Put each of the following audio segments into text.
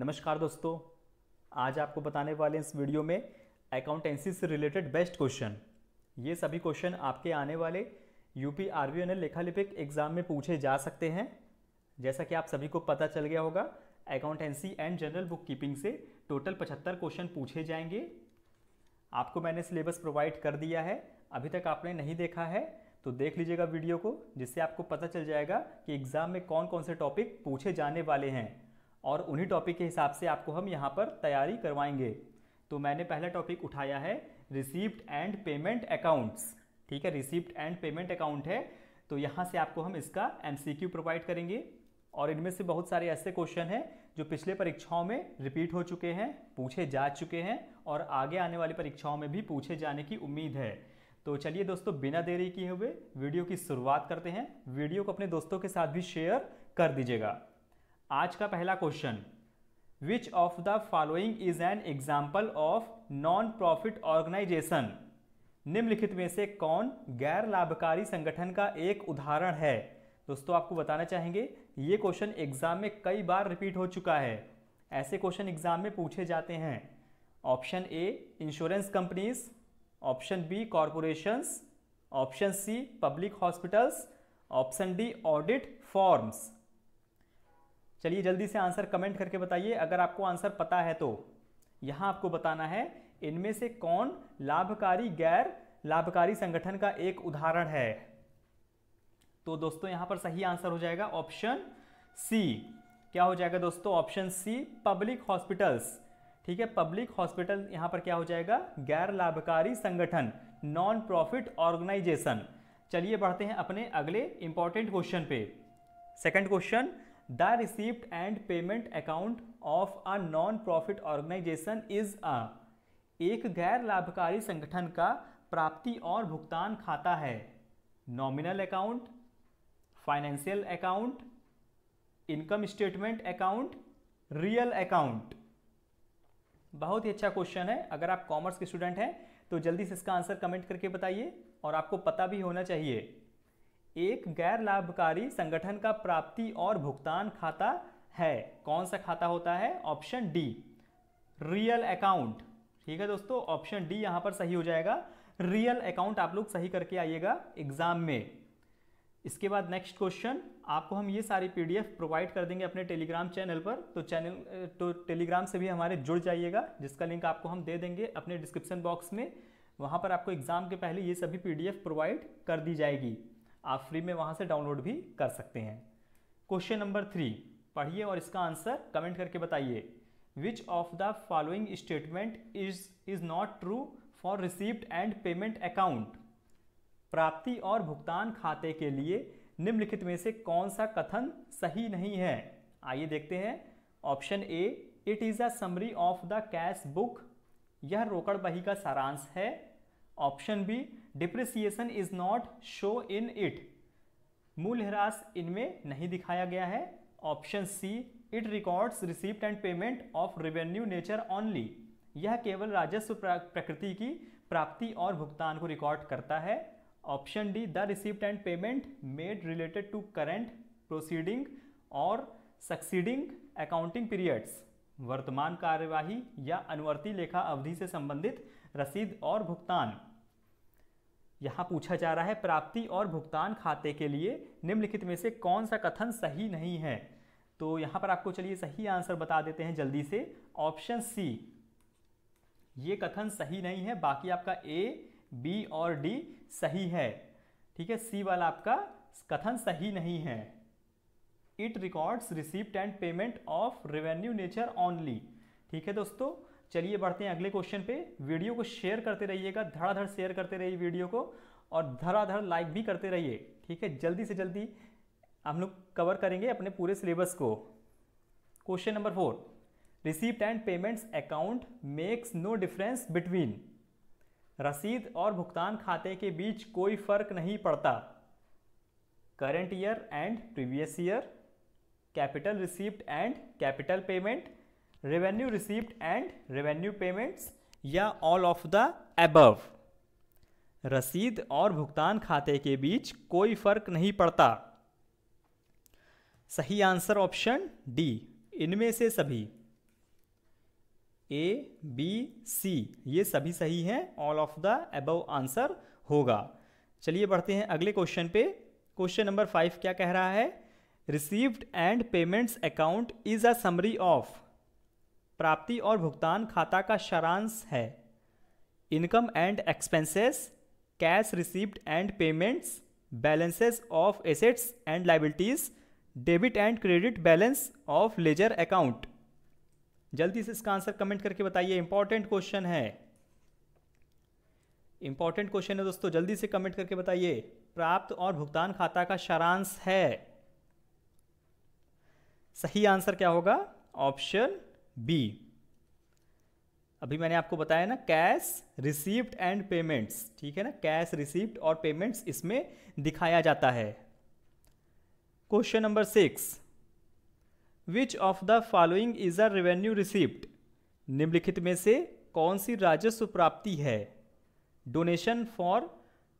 नमस्कार दोस्तों आज आपको बताने वाले इस वीडियो में अकाउंटेंसी से रिलेटेड बेस्ट क्वेश्चन ये सभी क्वेश्चन आपके आने वाले यूपी आर बी लेखा लिपिक एग्ज़ाम में पूछे जा सकते हैं जैसा कि आप सभी को पता चल गया होगा accountancy and general book keeping से टोटल पचहत्तर क्वेश्चन पूछे जाएंगे आपको मैंने सिलेबस प्रोवाइड कर दिया है अभी तक आपने नहीं देखा है तो देख लीजिएगा वीडियो को जिससे आपको पता चल जाएगा कि एग्ज़ाम में कौन कौन से टॉपिक पूछे जाने वाले हैं और उन्हीं टॉपिक के हिसाब से आपको हम यहाँ पर तैयारी करवाएंगे तो मैंने पहला टॉपिक उठाया है रिसिप्ट एंड पेमेंट अकाउंट्स ठीक है रिसिप्ट एंड पेमेंट अकाउंट है तो यहाँ से आपको हम इसका एम प्रोवाइड करेंगे और इनमें से बहुत सारे ऐसे क्वेश्चन हैं जो पिछले परीक्षाओं में रिपीट हो चुके हैं पूछे जा चुके हैं और आगे आने वाली परीक्षाओं में भी पूछे जाने की उम्मीद है तो चलिए दोस्तों बिना देरी किए हुए वीडियो की शुरुआत करते हैं वीडियो को अपने दोस्तों के साथ भी शेयर कर दीजिएगा आज का पहला question which of the following is an example of non profit organisation निम्नलिखित में से कौन गैर लाभकारी संगठन का एक उदाहरण है दोस्तों आपको बताना चाहेंगे ये क्वेश्चन एग्जाम में कई बार रिपीट हो चुका है ऐसे क्वेश्चन एग्जाम में पूछे जाते हैं option A insurance companies option B corporations option C public hospitals option D audit firms चलिए जल्दी से आंसर कमेंट करके बताइए अगर आपको आंसर पता है तो यहाँ आपको बताना है इनमें से कौन लाभकारी गैर लाभकारी संगठन का एक उदाहरण है तो दोस्तों यहाँ पर सही आंसर हो जाएगा ऑप्शन सी क्या हो जाएगा दोस्तों ऑप्शन सी पब्लिक हॉस्पिटल्स ठीक है पब्लिक हॉस्पिटल यहाँ पर क्या हो जाएगा गैर लाभकारी संगठन नॉन प्रॉफिट ऑर्गेनाइजेशन चलिए बढ़ते हैं अपने अगले इंपॉर्टेंट क्वेश्चन पे second question the receipt and payment account of a non profit organisation is a एक गैर लाभकारी संगठन का प्राप्ति और भुगतान खाता है nominal account financial account income statement account real account बहुत ही अच्छा क्वेश्चन है अगर आप कॉमर्स के स्टूडेंट हैं तो जल्दी से इसका आंसर कमेंट करके बताइए और आपको पता भी होना चाहिए एक गैर लाभकारी संगठन का प्राप्ति और भुगतान खाता है कौन सा खाता होता है ऑप्शन डी रियल अकाउंट ठीक है दोस्तों ऑप्शन डी यहां पर सही हो जाएगा रियल अकाउंट आप लोग सही करके आइएगा एग्जाम में इसके बाद नेक्स्ट क्वेश्चन आपको हम ये सारी पीडीएफ प्रोवाइड कर देंगे अपने टेलीग्राम चैनल पर तो चैनल तो टेलीग्राम से भी हमारे जुड़ जाइएगा जिसका लिंक आपको हम दे देंगे अपने डिस्क्रिप्शन बॉक्स में वहाँ पर आपको एग्जाम के पहले ये सभी पीडीएफ प्रोवाइड कर दी जाएगी आप फ्री में वहाँ से डाउनलोड भी कर सकते हैं क्वेश्चन नंबर थ्री पढ़िए और इसका आंसर कमेंट करके बताइए which of the following statement is is not true for receipt and payment account प्राप्ति और भुगतान खाते के लिए निम्नलिखित में से कौन सा कथन सही नहीं है आइए देखते हैं option A it is a summary of the cash book यह रोकड़ बही का सारांश है option B depreciation is not show in it मूल ह्रास इनमें नहीं दिखाया गया है option C it records receipt and payment of revenue nature only यह केवल राजस्व प्रकृति की प्राप्ति और भुगतान को रिकॉर्ड करता है option D the receipt and payment made related to current preceding और सक्सीडिंग अकाउंटिंग पीरियड्स वर्तमान कार्यवाही या अनुवर्ती लेखा अवधि से संबंधित रसीद और भुगतान यहाँ पूछा जा रहा है प्राप्ति और भुगतान खाते के लिए निम्नलिखित में से कौन सा कथन सही नहीं है तो यहाँ पर आपको चलिए सही आंसर बता देते हैं जल्दी से ऑप्शन सी ये कथन सही नहीं है बाकी आपका ए बी और डी सही है ठीक है सी वाला आपका कथन सही नहीं है it records receipt and payment of revenue nature only ठीक है दोस्तों चलिए बढ़ते हैं अगले क्वेश्चन पे वीडियो को शेयर करते रहिएगा धड़ाधड़ शेयर करते रहिए वीडियो को और धड़ाधड़ लाइक भी करते रहिए ठीक है जल्दी से जल्दी हम लोग कवर करेंगे अपने पूरे सिलेबस को question number four receipt and payments account makes no difference between रसीद और भुगतान खाते के बीच कोई फर्क नहीं पड़ता current year and previous year capital receipt and capital payment revenue received and revenue payments या ऑल ऑफ द एबव रसीद और भुगतान खाते के बीच कोई फर्क नहीं पड़ता सही आंसर ऑप्शन डी इनमें से सभी ए बी सी ये सभी सही हैं all of the above answer होगा चलिए बढ़ते हैं अगले क्वेश्चन पे क्वेश्चन नंबर फाइव क्या कह रहा है received and payments account is a summary of प्राप्ति और भुगतान खाता का सारांश है income and expenses cash receipt and payments balances of assets and liabilities debit and credit balance of ledger account जल्दी से इसका आंसर कमेंट करके बताइए इंपॉर्टेंट क्वेश्चन है इंपॉर्टेंट क्वेश्चन है दोस्तों जल्दी से कमेंट करके बताइए प्राप्त और भुगतान खाता का सारांश है सही आंसर क्या होगा ऑप्शन बी अभी मैंने आपको बताया ना कैश रिसिप्ट एंड पेमेंट्स ठीक है ना कैश रिसिप्ट और पेमेंट्स इसमें दिखाया जाता है question number six which of the following is a revenue receipt निम्नलिखित में से कौन सी राजस्व प्राप्ति है donation for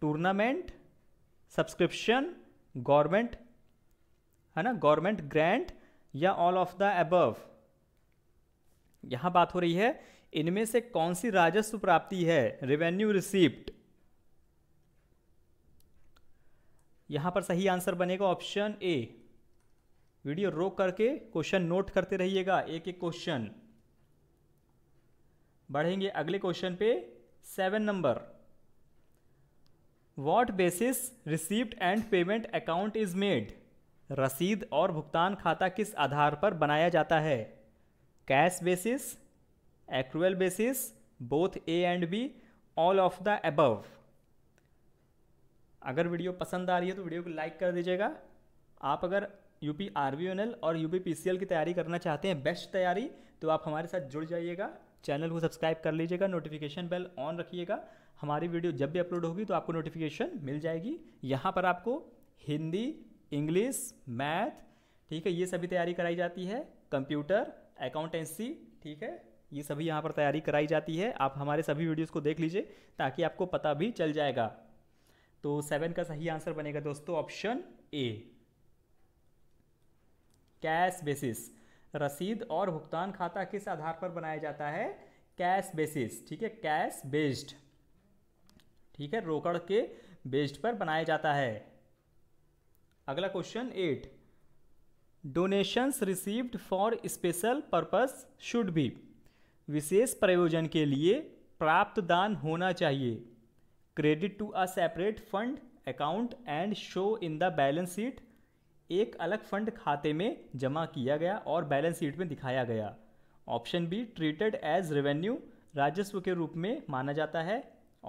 tournament subscription government है ना गवर्नमेंट ग्रांट या ऑल ऑफ द अबव यहां बात हो रही है इनमें से कौन सी राजस्व प्राप्ति है रेवेन्यू रिसीप्ट यहां पर सही आंसर बनेगा ऑप्शन ए वीडियो रोक करके क्वेश्चन नोट करते रहिएगा एक एक क्वेश्चन बढ़ेंगे अगले क्वेश्चन पे seven number what basis receipt and payment account is made रसीद और भुगतान खाता किस आधार पर बनाया जाता है cash basis accrual basis both A and B all of the above अगर वीडियो पसंद आ रही है तो वीडियो को लाइक कर दीजिएगा आप अगर U P R V N L और U P P C L की तैयारी करना चाहते हैं बेस्ट तैयारी तो आप हमारे साथ जुड़ जाइएगा चैनल को सब्सक्राइब कर लीजिएगा नोटिफिकेशन बेल ऑन रखिएगा हमारी वीडियो जब भी अपलोड होगी तो आपको नोटिफिकेशन मिल जाएगी यहाँ पर आपको हिंदी इंग्लिश मैथ ठीक है ये सभी तैयारी कराई जाती है कंप्यूटर अकाउंटेंसी ठीक है ये सभी यहाँ पर तैयारी कराई जाती है आप हमारे सभी वीडियोस को देख लीजिए ताकि आपको पता भी चल जाएगा तो सेवन का सही आंसर बनेगा दोस्तों ऑप्शन ए कैश बेसिस रसीद और भुगतान खाता किस आधार पर बनाया जाता है कैश बेसिस ठीक है कैश बेस्ड ठीक है रोकड़ के बेस्ड पर बनाया जाता है अगला question eight donations received for special purpose should be विशेष प्रयोजन के लिए प्राप्त दान होना चाहिए credit to a separate fund account and show in the balance sheet एक अलग फंड खाते में जमा किया गया और बैलेंस शीट में दिखाया गया option B treated as revenue राजस्व के रूप में माना जाता है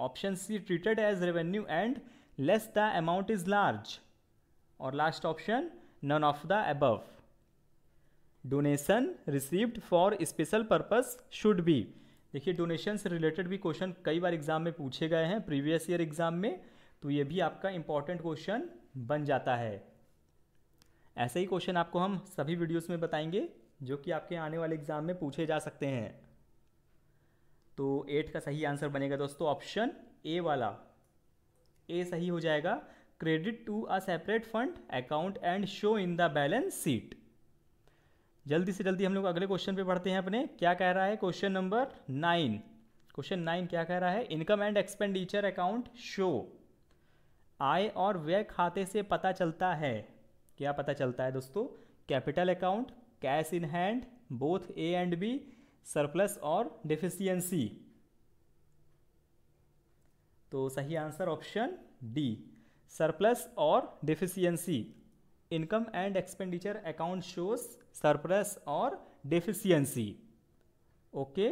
option C treated as revenue and less the amount is large और last option none of the above donation received for special purpose should be देखिए डोनेशन से रिलेटेड भी क्वेश्चन कई बार एग्जाम में पूछे गए हैं प्रीवियस ईयर एग्जाम में तो ये भी आपका इंपॉर्टेंट क्वेश्चन बन जाता है ऐसे ही क्वेश्चन आपको हम सभी वीडियोस में बताएंगे जो कि आपके आने वाले एग्जाम में पूछे जा सकते हैं तो एट का सही आंसर बनेगा दोस्तों ऑप्शन ए वाला ए सही हो जाएगा credit to a separate fund account and show in the balance sheet जल्दी से जल्दी हम लोग अगले क्वेश्चन पे पढ़ते हैं अपने क्या कह रहा है question number nine question nine क्या कह रहा है income and expenditure account show आय और व्यय खाते से पता चलता है क्या पता चलता है दोस्तों capital account cash in hand both A and B surplus और डिफिशियंसी तो सही आंसर ऑप्शन डी सरप्लस और deficiency income and expenditure account shows surplus और डिफिशियंसी ओके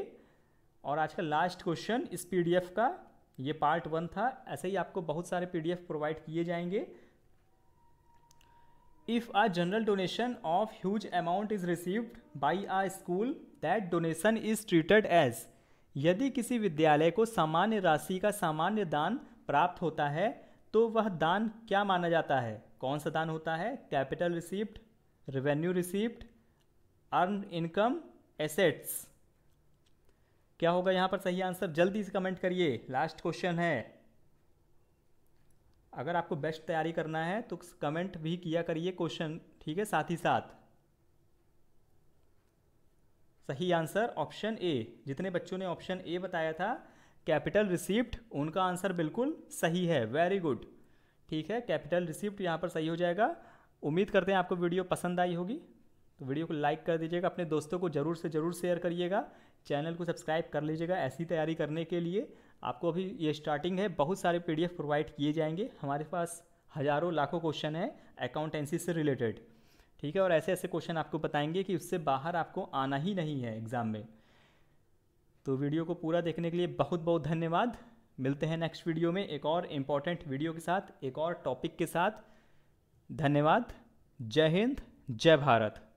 और आज का लास्ट क्वेश्चन इस पीडीएफ का ये पार्ट वन था ऐसे ही आपको बहुत सारे पीडीएफ प्रोवाइड किए जाएंगे if a general donation of huge amount is received by a school that donation is treated as यदि किसी विद्यालय को सामान्य राशि का सामान्य दान प्राप्त होता है तो वह दान क्या माना जाता है कौन सा दान होता है capital receipt revenue receipt earn income assets क्या होगा यहां पर सही आंसर जल्दी से कमेंट करिए लास्ट क्वेश्चन है अगर आपको बेस्ट तैयारी करना है तो कमेंट भी किया करिए क्वेश्चन ठीक है साथ ही साथ सही आंसर ऑप्शन ए जितने बच्चों ने ऑप्शन ए बताया था कैपिटल रिसिप्ट उनका आंसर बिल्कुल सही है वेरी गुड ठीक है कैपिटल रिसिप्ट यहाँ पर सही हो जाएगा उम्मीद करते हैं आपको वीडियो पसंद आई होगी तो वीडियो को लाइक कर दीजिएगा अपने दोस्तों को ज़रूर से ज़रूर शेयर करिएगा चैनल को सब्सक्राइब कर लीजिएगा ऐसी तैयारी करने के लिए आपको अभी ये स्टार्टिंग है बहुत सारे पीडीएफ प्रोवाइड किए जाएंगे हमारे पास हज़ारों लाखों क्वेश्चन हैं अकाउंटेंसी से रिलेटेड ठीक है और ऐसे ऐसे क्वेश्चन आपको बताएंगे कि उससे बाहर आपको आना ही नहीं है एग्ज़ाम में तो वीडियो को पूरा देखने के लिए बहुत बहुत धन्यवाद मिलते हैं नेक्स्ट वीडियो में एक और इम्पॉर्टेंट वीडियो के साथ एक और टॉपिक के साथ धन्यवाद जय हिंद जय भारत